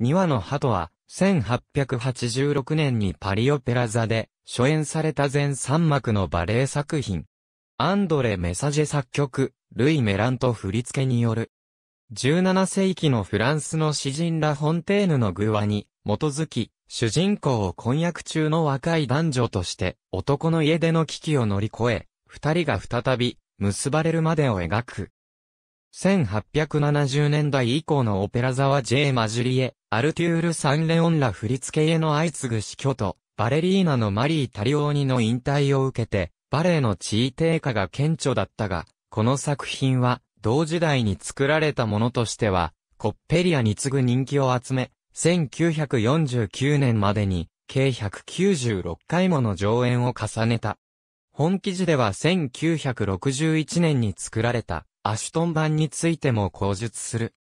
2羽の鳩は、1886年にパリオペラ座で、初演された全3幕のバレエ作品。アンドレ・メサジェ作曲、ルイ・メラント振付による。17世紀のフランスの詩人ラ・フォンテーヌの偶話に、基づき、主人公を婚約中の若い男女として、男の家での危機を乗り越え、二人が再び、結ばれるまでを描く。1870年代以降のオペラ座は J. マジュリエ、アルテュール・サンレオンら振付への相次ぐ死去と、バレリーナのマリー・タリオーニの引退を受けて、バレエの地位低下が顕著だったが、この作品は、同時代に作られたものとしては、コッペリアに次ぐ人気を集め、1949年までに、計196回もの上演を重ねた。本記事では1961年に作られた、アシュトン版についても講述する。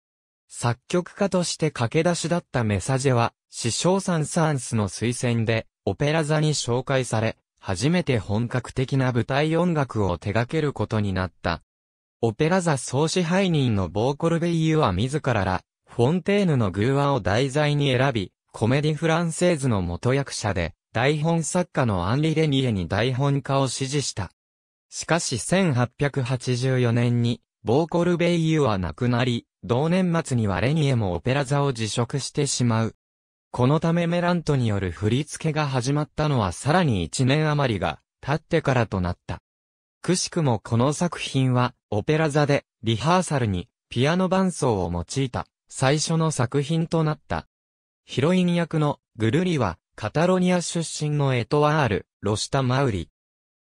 作曲家として駆け出しだったメサジェは、師匠サンサンスの推薦で、オペラ座に紹介され、初めて本格的な舞台音楽を手掛けることになった。オペラ座総支配人のボーコルベイユは自らら、フォンテーヌの偶話を題材に選び、コメディフランセーズの元役者で、台本作家のアンリ・レニエに台本化を指示した。しかし1884年に、ボーコルベイユは亡くなり、同年末にはレニエもオペラ座を辞職してしまう。このためメラントによる振り付けが始まったのはさらに1年余りが経ってからとなった。くしくもこの作品は、オペラ座で、リハーサルに、ピアノ伴奏を用いた、最初の作品となった。ヒロイン役の、グルリは、カタロニア出身のエトワール、ロシタ・マウリ。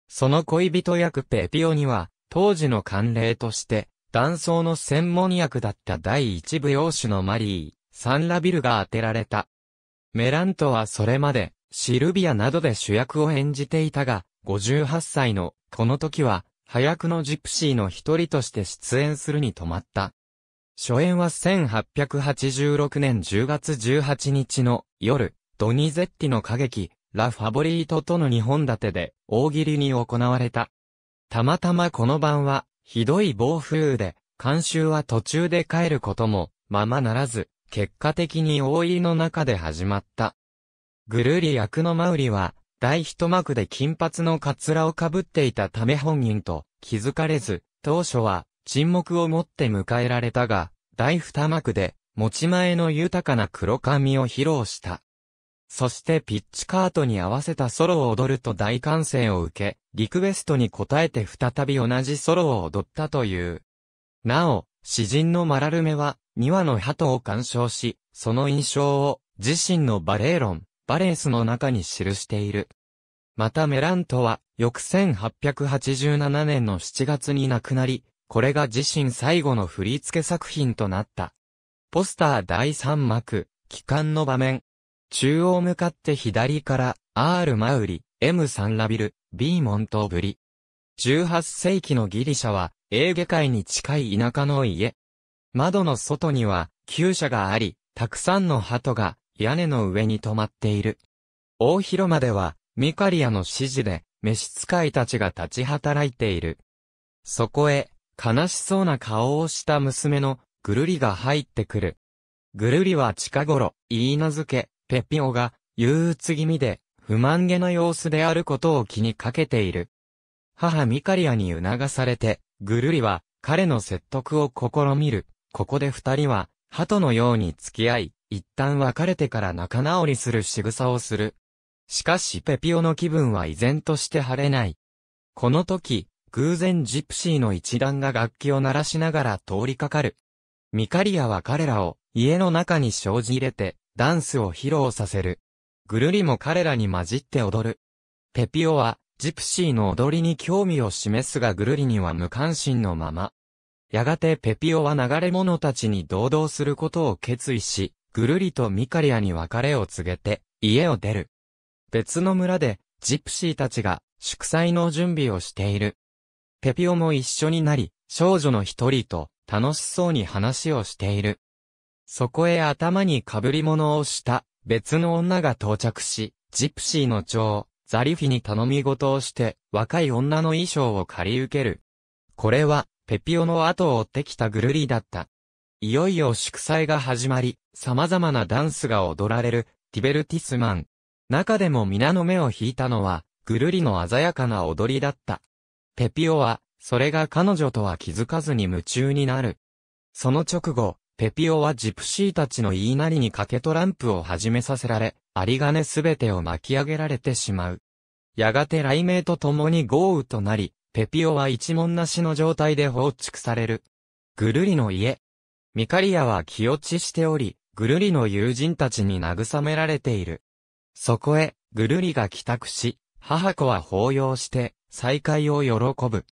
その恋人役ペピオには、当時の慣例として、断層の専門役だった第一部用種のマリー、サンラビルが当てられた。メラントはそれまで、シルビアなどで主役を演じていたが、58歳の、この時は、早役のジプシーの一人として出演するに止まった。初演は1886年10月18日の夜、ドニゼッティの歌劇、ラ・ファボリートとの二本立てで、大喜利に行われた。たまたまこの晩は、ひどい暴風雨で、監修は途中で帰ることも、ままならず、結果的に大入りの中で始まった。ぐるり役のマウリは、大一幕で金髪のカツラをかぶっていたため本人と気づかれず、当初は沈黙をもって迎えられたが、大二幕で持ち前の豊かな黒髪を披露した。そしてピッチカートに合わせたソロを踊ると大歓声を受け、リクエストに応えて再び同じソロを踊ったという。なお、詩人のマラルメは、2羽の鳩を鑑賞し、その印象を、自身のバレー論、バレースの中に記している。またメラントは、翌1887年の7月に亡くなり、これが自身最後の振り付け作品となった。ポスター第3幕、帰還の場面。中央向かって左から、アール・マウリ、M3 ラビル、B モントーブリ。18世紀のギリシャは、エーゲ海に近い田舎の家。窓の外には、旧舎があり、たくさんの鳩が、屋根の上に止まっている。大広間では、ミカリアの指示で、召使いたちが立ち働いている。そこへ、悲しそうな顔をした娘の、ぐるりが入ってくる。ぐるりは近頃、言い名付け、ペピオが、憂鬱気味で、不満げな様子であることを気にかけている。母ミカリアに促されて、ぐるりは彼の説得を試みる。ここで二人は、鳩のように付き合い、一旦別れてから仲直りする仕草をする。しかしペピオの気分は依然として晴れない。この時、偶然ジプシーの一団が楽器を鳴らしながら通りかかる。ミカリアは彼らを家の中に生じ入れてダンスを披露させる。ぐるりも彼らに混じって踊る。ペピオは、ジプシーの踊りに興味を示すがぐるりには無関心のまま。やがてペピオは流れ者たちに同道することを決意し、ぐるりとミカリアに別れを告げて、家を出る。別の村で、ジプシーたちが、祝祭の準備をしている。ペピオも一緒になり、少女の一人と、楽しそうに話をしている。そこへ頭に被り物をした、別の女が到着し、ジプシーの長、ザリフィに頼み事をして、若い女の衣装を借り受ける。これは、ペピオの後を追ってきたグルリだった。いよいよ祝祭が始まり、様々なダンスが踊られる、ティベルティスマン。中でも皆の目を引いたのは、ぐるりの鮮やかな踊りだった。ペピオは、それが彼女とは気づかずに夢中になる。その直後、ペピオはジプシーたちの言いなりに賭けトランプを始めさせられ、有り金すべてを巻き上げられてしまう。やがて雷鳴と共に豪雨となり、ペピオは一文なしの状態で放逐される。ぐるりの家。ミカリアは気落ちしており、ぐるりの友人たちに慰められている。そこへ、ぐるりが帰宅し、母子は抱擁して、再会を喜ぶ。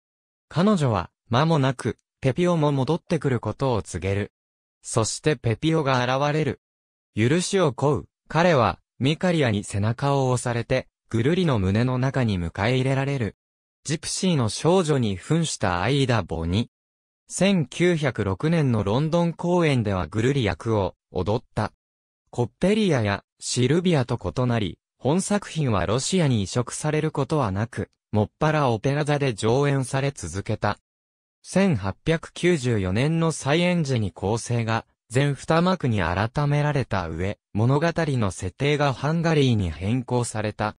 彼女は、間もなく、ペピオも戻ってくることを告げる。そしてペピオが現れる。許しを請う。彼は、ミカリアに背中を押されて、ぐるりの胸の中に迎え入れられる。ジプシーの少女に扮したアイダ・ボニ。1906年のロンドン公演ではぐるり役を踊った。コッペリアやシルビアと異なり、本作品はロシアに移植されることはなく、もっぱらオペラ座で上演され続けた。1894年の再演時に構成が全二幕に改められた上、物語の設定がハンガリーに変更された。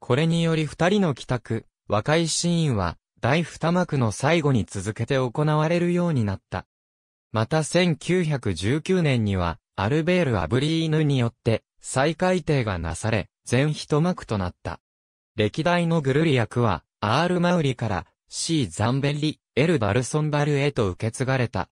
これにより二人の帰宅、和解シーンは、第二幕の最後に続けて行われるようになった。また1919年には、アルベール・アブリーヌによって、再改定がなされ、全一幕となった。歴代のグルリ役は、アール・マウリから、シー・ザンベリ、エル・バルソンバルへと受け継がれた。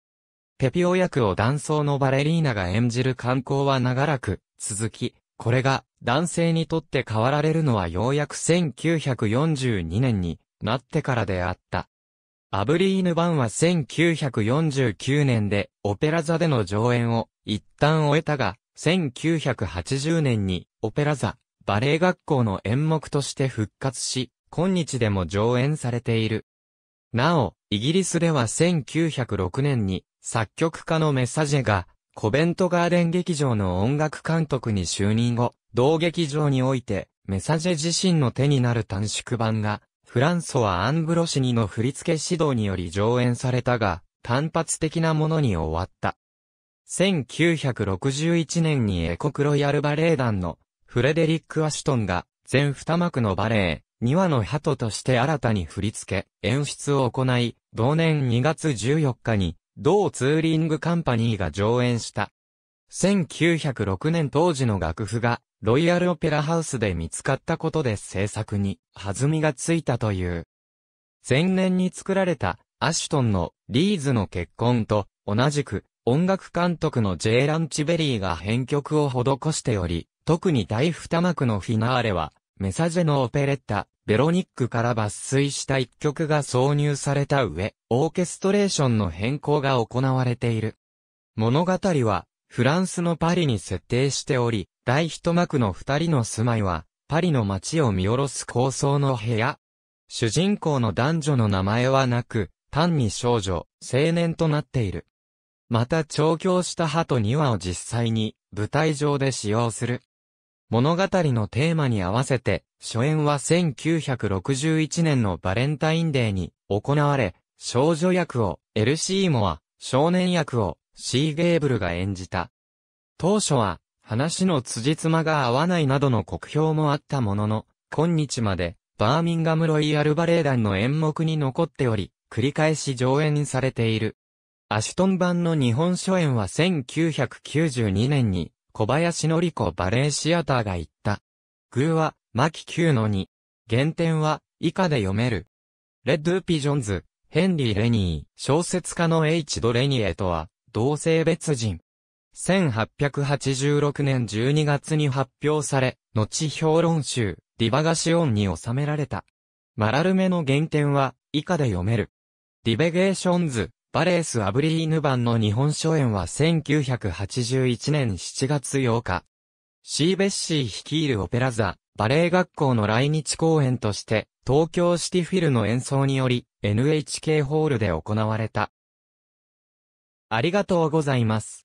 ペピオ役を男装のバレリーナが演じる観光は長らく続き、これが男性にとって変わられるのはようやく1942年になってからであった。アブリーヌ版は1949年でオペラ座での上演を一旦終えたが、1980年にオペラ座バレエ学校の演目として復活し、今日でも上演されている。なお、イギリスでは1906年に、作曲家のメッサジェが、コベントガーデン劇場の音楽監督に就任後、同劇場において、メサジェ自身の手になる短縮版が、フランソワ・アンブロシニの振付指導により上演されたが、単発的なものに終わった。1961年にエコクロヤルバレエ団のフレデリック・アシュトンが全二幕のバレエ、2羽の鳩として新たに振り付け、演出を行い、同年2月14日に、同ツーリングカンパニーが上演した。1906年当時の楽譜が、ロイヤルオペラハウスで見つかったことで制作に弾みがついたという。前年に作られた、アシュトンのリーズの結婚と、同じく、音楽監督のジェイ・ランチベリーが編曲を施しており、特に第二幕のフィナーレは、メサジェのオペレッタ、ベロニックから抜粋した一曲が挿入された上、オーケストレーションの変更が行われている。物語は、フランスのパリに設定しており、第一幕の二人の住まいは、パリの街を見下ろす高層の部屋。主人公の男女の名前はなく、単に少女、青年となっている。また調教した歯と庭話を実際に舞台上で使用する。物語のテーマに合わせて初演は1961年のバレンタインデーに行われ、少女役をエルシーモア、少年役をシー・ゲーブルが演じた。当初は、話の辻褄が合わないなどの酷評もあったものの、今日まで、バーミンガムロイヤルバレエ団の演目に残っており、繰り返し上演されている。アシュトン版の日本初演は1992年に、小林のり子バレエシアターが行った。ーは、マキ9の2。原点は、以下で読める。レッド・ピジョンズ、ヘンリー・レニー、小説家の H・ ド・レニエとは、同性別人。1886年12月に発表され、後評論集、ディバガシオンに収められた。マラルメの原点は、以下で読める。ディベゲーションズ、バレース・アブリーヌ版の日本初演は1981年7月8日。シーベッシー率いるオペラ座、バレエ学校の来日公演として、東京シティフィルの演奏により、NHK ホールで行われた。ありがとうございます。